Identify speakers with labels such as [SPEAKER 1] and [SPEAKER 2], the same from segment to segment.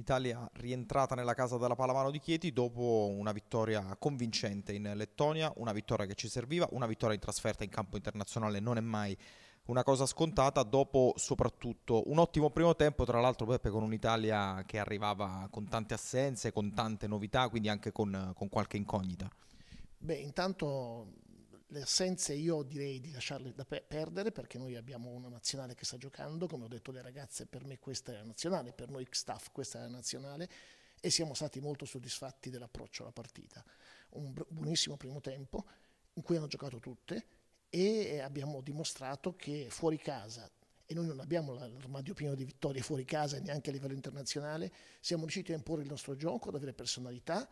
[SPEAKER 1] Italia rientrata nella casa della Palamano di Chieti dopo una vittoria convincente in Lettonia, una vittoria che ci serviva, una vittoria in trasferta in campo internazionale non è mai una cosa scontata dopo soprattutto un ottimo primo tempo, tra l'altro Beppe con un'Italia che arrivava con tante assenze, con tante novità, quindi anche con, con qualche incognita.
[SPEAKER 2] Beh, intanto le assenze io direi di lasciarle da pe- perdere perché noi abbiamo una nazionale che sta giocando, come ho detto le ragazze, per me questa è la nazionale, per noi staff questa è la nazionale e siamo stati molto soddisfatti dell'approccio alla partita. Un buonissimo primo tempo in cui hanno giocato tutte e abbiamo dimostrato che fuori casa, e noi non abbiamo l'armadio pieno di vittorie fuori casa e neanche a livello internazionale, siamo riusciti a imporre il nostro gioco, ad avere personalità,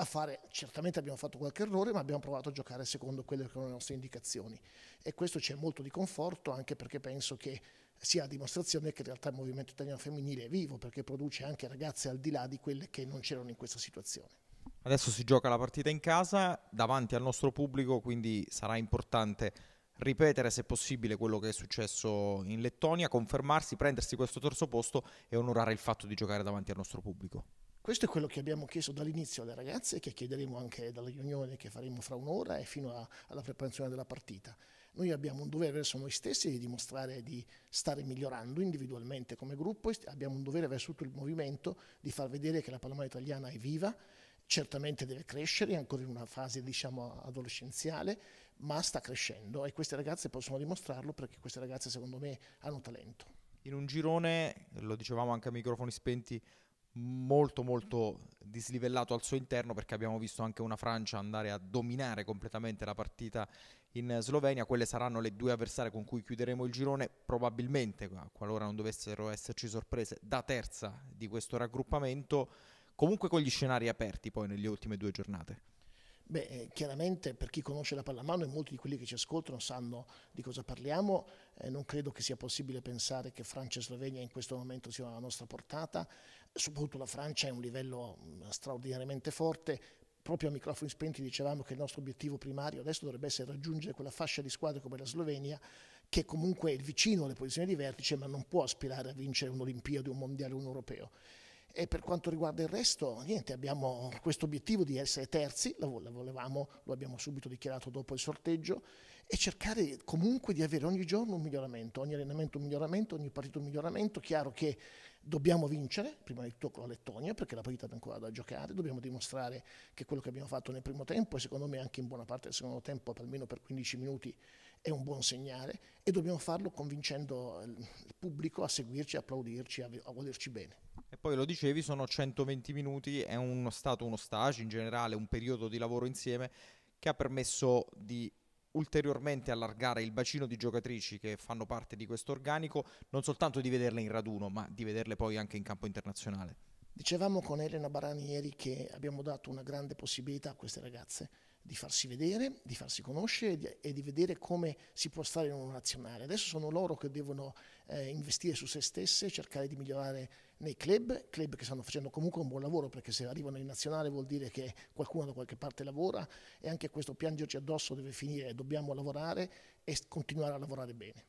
[SPEAKER 2] a fare, certamente abbiamo fatto qualche errore, ma abbiamo provato a giocare secondo quelle che erano le nostre indicazioni. E questo c'è molto di conforto, anche perché penso che sia la dimostrazione che in realtà il movimento italiano femminile è vivo, perché produce anche ragazze al di là di quelle che non c'erano in questa situazione.
[SPEAKER 1] Adesso si gioca la partita in casa, davanti al nostro pubblico, quindi sarà importante ripetere se possibile quello che è successo in Lettonia, confermarsi, prendersi questo terzo posto e onorare il fatto di giocare davanti al nostro pubblico.
[SPEAKER 2] Questo è quello che abbiamo chiesto dall'inizio alle ragazze e che chiederemo anche dalla riunione che faremo fra un'ora e fino a, alla preparazione della partita. Noi abbiamo un dovere verso noi stessi di dimostrare di stare migliorando individualmente come gruppo, e abbiamo un dovere verso tutto il movimento di far vedere che la pallamano italiana è viva, certamente deve crescere, è ancora in una fase diciamo, adolescenziale, ma sta crescendo e queste ragazze possono dimostrarlo perché queste ragazze secondo me hanno talento.
[SPEAKER 1] In un girone, lo dicevamo anche a microfoni spenti, molto molto dislivellato al suo interno perché abbiamo visto anche una Francia andare a dominare completamente la partita in Slovenia, quelle saranno le due avversarie con cui chiuderemo il girone, probabilmente qualora non dovessero esserci sorprese da terza di questo raggruppamento, comunque con gli scenari aperti poi nelle ultime due giornate.
[SPEAKER 2] Beh, eh, chiaramente per chi conosce la pallamano e molti di quelli che ci ascoltano sanno di cosa parliamo, eh, non credo che sia possibile pensare che Francia e Slovenia in questo momento siano alla nostra portata, soprattutto la Francia è un livello mm, straordinariamente forte, proprio a microfoni spenti dicevamo che il nostro obiettivo primario adesso dovrebbe essere raggiungere quella fascia di squadre come la Slovenia che comunque è vicino alle posizioni di vertice ma non può aspirare a vincere un un'Olimpiade, un Mondiale, un Europeo. E per quanto riguarda il resto, niente, abbiamo questo obiettivo di essere terzi, lo, volevamo, lo abbiamo subito dichiarato dopo il sorteggio, e cercare comunque di avere ogni giorno un miglioramento, ogni allenamento un miglioramento, ogni partita un miglioramento. Chiaro che dobbiamo vincere, prima di tutto con la Lettonia, perché la partita è ancora da giocare, dobbiamo dimostrare che quello che abbiamo fatto nel primo tempo, e secondo me anche in buona parte del secondo tempo, almeno per 15 minuti, è un buon segnale, e dobbiamo farlo convincendo il pubblico a seguirci, a applaudirci, a volerci bene.
[SPEAKER 1] E poi lo dicevi, sono 120 minuti, è uno stato uno stage in generale, un periodo di lavoro insieme che ha permesso di ulteriormente allargare il bacino di giocatrici che fanno parte di questo organico, non soltanto di vederle in raduno, ma di vederle poi anche in campo internazionale.
[SPEAKER 2] Dicevamo con Elena Barani ieri che abbiamo dato una grande possibilità a queste ragazze di farsi vedere, di farsi conoscere e di, vedere come si può stare in una nazionale. Adesso sono loro che devono eh, investire su se stesse, cercare di migliorare nei club, club che stanno facendo comunque un buon lavoro perché se arrivano in nazionale vuol dire che qualcuno da qualche parte lavora e anche questo piangerci addosso deve finire, dobbiamo lavorare e continuare a lavorare bene.